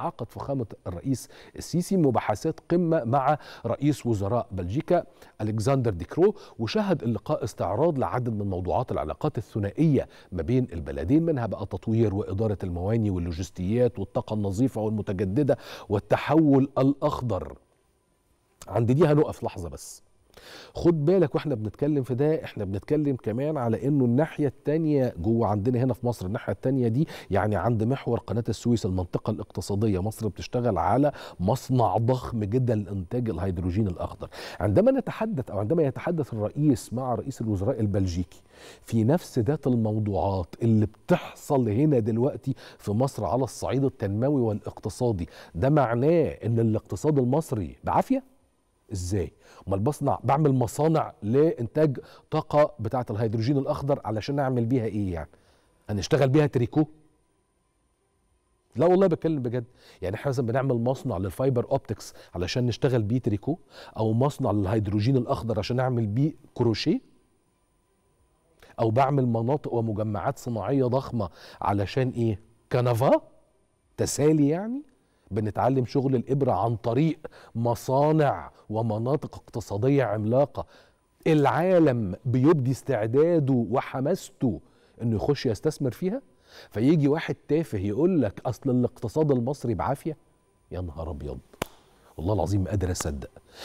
عقد فخامة الرئيس السيسي مباحثات قمة مع رئيس وزراء بلجيكا ألكسندر ديكرو وشهد اللقاء استعراض لعدد من موضوعات العلاقات الثنائية ما بين البلدين منها بقى تطوير وإدارة المواني واللوجستيات والطاقة النظيفة والمتجددة والتحول الأخضر عند دي هنقف لحظة بس خد بالك واحنا بنتكلم في ده احنا بنتكلم كمان على انه الناحيه الثانيه جوه عندنا هنا في مصر الناحيه الثانيه دي يعني عند محور قناه السويس المنطقه الاقتصاديه مصر بتشتغل على مصنع ضخم جدا لانتاج الهيدروجين الاخضر عندما نتحدث او عندما يتحدث الرئيس مع رئيس الوزراء البلجيكي في نفس ذات الموضوعات اللي بتحصل هنا دلوقتي في مصر على الصعيد التنموي والاقتصادي ده معناه ان الاقتصاد المصري بعافيه ازاي امال بصنع بعمل مصانع لانتاج طاقه بتاعه الهيدروجين الاخضر علشان اعمل بيها ايه يعني هنشتغل بيها تريكو لا والله بتكلم بجد يعني احنا مثلا بنعمل مصنع للفايبر اوبتكس علشان نشتغل بيه تريكو او مصنع للهيدروجين الاخضر عشان اعمل بيه كروشيه او بعمل مناطق ومجمعات صناعيه ضخمه علشان ايه كنفا تسالي يعني بنتعلم شغل الإبرة عن طريق مصانع ومناطق اقتصادية عملاقة العالم بيبدي استعداده وحماسته انه يخش يستثمر فيها فيجي واحد تافه يقول لك اصل الاقتصاد المصري بعافيه يا نهار ابيض والله العظيم ما قادر اصدق